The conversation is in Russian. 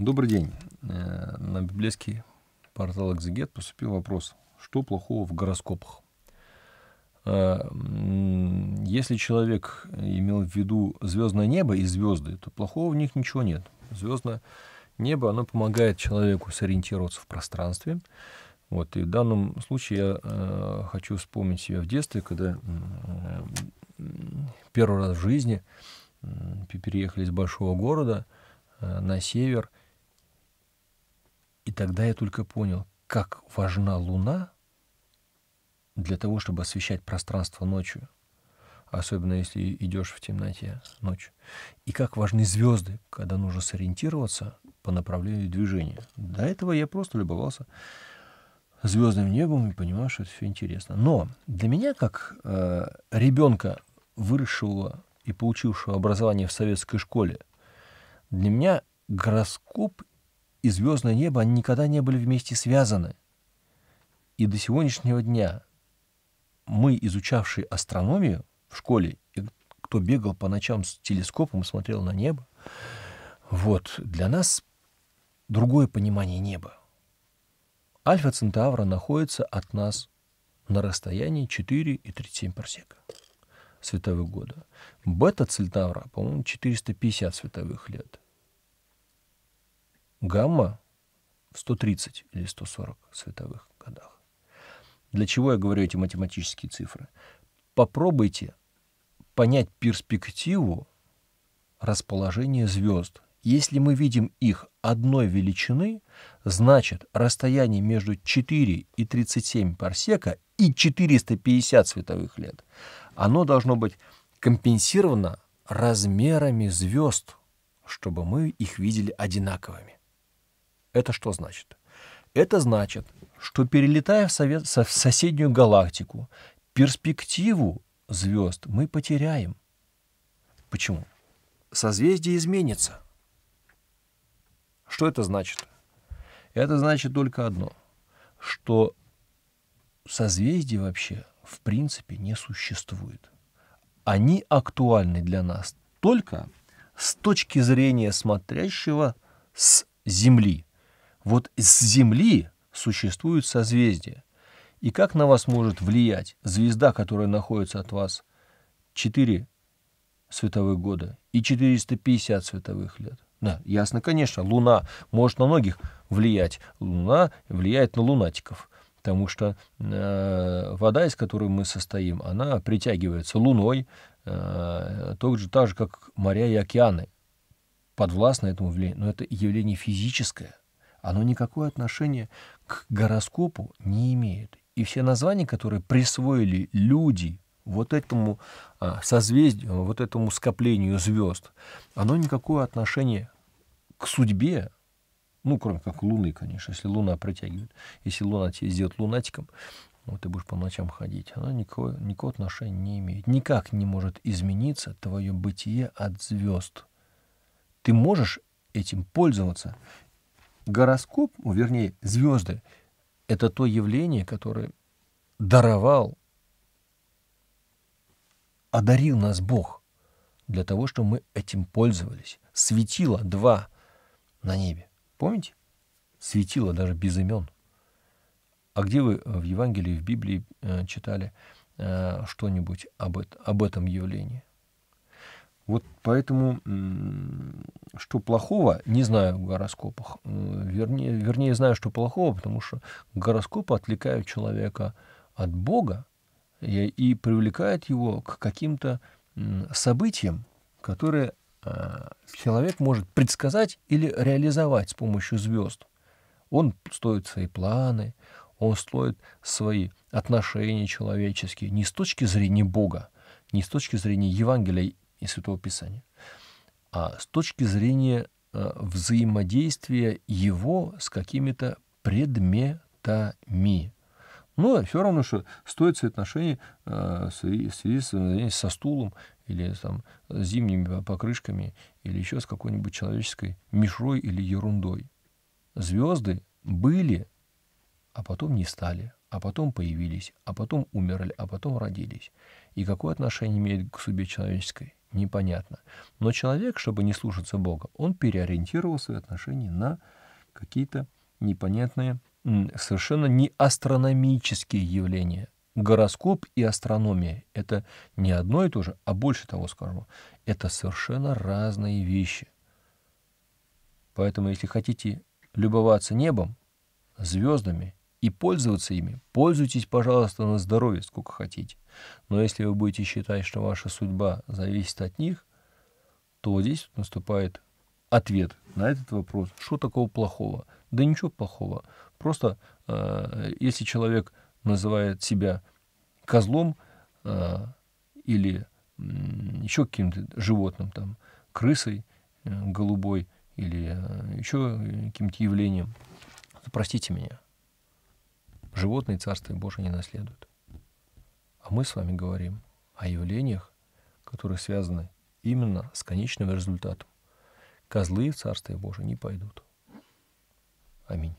Добрый день. Э, на библейский портал «Экзегет» поступил вопрос, что плохого в гороскопах? Э, если человек имел в виду звездное небо и звезды, то плохого в них ничего нет. Звездное небо, оно помогает человеку сориентироваться в пространстве. Вот, и в данном случае я э, хочу вспомнить себя в детстве, когда э, первый раз в жизни э, переехали из большого города э, на север – и тогда я только понял, как важна луна для того, чтобы освещать пространство ночью, особенно если идешь в темноте ночью. И как важны звезды, когда нужно сориентироваться по направлению движения. До этого я просто любовался звездным небом и понимал, что это все интересно. Но для меня, как э, ребенка, выросшего и получившего образование в советской школе, для меня гороскоп и звездное небо, они никогда не были вместе связаны. И до сегодняшнего дня мы, изучавшие астрономию в школе, и кто бегал по ночам с телескопом и смотрел на небо, вот, для нас другое понимание неба. Альфа Центавра находится от нас на расстоянии 4,37 парсека световых года. Бета Центавра, по-моему, 450 световых лет – гамма в 130 или 140 световых годах. Для чего я говорю эти математические цифры? Попробуйте понять перспективу расположения звезд. Если мы видим их одной величины, значит расстояние между 4 и 37 парсека и 450 световых лет, оно должно быть компенсировано размерами звезд, чтобы мы их видели одинаковыми. Это что значит? Это значит, что перелетая в, совет, в соседнюю галактику, перспективу звезд мы потеряем. Почему? Созвездие изменится. Что это значит? Это значит только одно, что созвездия вообще в принципе не существует. Они актуальны для нас только с точки зрения смотрящего с Земли – вот с Земли существуют созвездия. И как на вас может влиять звезда, которая находится от вас 4 световых года и 450 световых лет? Да, ясно, конечно, Луна может на многих влиять. Луна влияет на лунатиков, потому что э, вода, из которой мы состоим, она притягивается Луной, э, так же, так же, как моря и океаны, подвластны этому влиянию. Но это явление физическое – оно никакое отношение к гороскопу не имеет. И все названия, которые присвоили люди вот этому а, созвездию, вот этому скоплению звезд, оно никакое отношение к судьбе, ну, кроме как Луны, конечно, если Луна притягивает. Если Луна тебя сделает лунатиком, вот ты будешь по ночам ходить. Оно никакого, никакого отношения не имеет. Никак не может измениться твое бытие от звезд. Ты можешь этим пользоваться гороскоп, ну, вернее, звезды, это то явление, которое даровал, одарил нас Бог для того, чтобы мы этим пользовались. Светило два на небе. Помните? Светило даже без имен. А где вы в Евангелии, в Библии э, читали э, что-нибудь об этом явлении? Вот поэтому, что плохого, не знаю в гороскопах. Э, вернее, вернее, знаю, что плохого, потому что гороскопы отвлекают человека от Бога и, э, и привлекают его к каким-то событиям, которые э, человек может предсказать или реализовать с помощью звезд. Он строит свои планы, он строит свои отношения человеческие не с точки зрения Бога, не с точки зрения Евангелия и Святого Писания, а с точки зрения э, взаимодействия его с какими-то предметами. Ну, а все равно, что стоит соотношение э, связи с, э, со стулом или там, с зимними покрышками или еще с какой-нибудь человеческой мишрой или ерундой. Звезды были, а потом не стали, а потом появились, а потом умерли, а потом родились. И какое отношение имеет к судьбе человеческой? непонятно. Но человек, чтобы не слушаться Бога, он переориентировал свои отношения на какие-то непонятные, совершенно не астрономические явления. Гороскоп и астрономия — это не одно и то же, а больше того скажу, это совершенно разные вещи. Поэтому, если хотите любоваться небом, звездами и пользоваться ими, пользуйтесь, пожалуйста, на здоровье сколько хотите. Но если вы будете считать, что ваша судьба зависит от них, то здесь наступает ответ на этот вопрос. Что такого плохого? Да ничего плохого. Просто э, если человек называет себя козлом э, или э, еще каким-то животным, там, крысой э, голубой или э, еще каким-то явлением, простите меня, Животные Царствие Божие не наследуют. А мы с вами говорим о явлениях, которые связаны именно с конечным результатом. Козлы в Царствие Божие не пойдут. Аминь.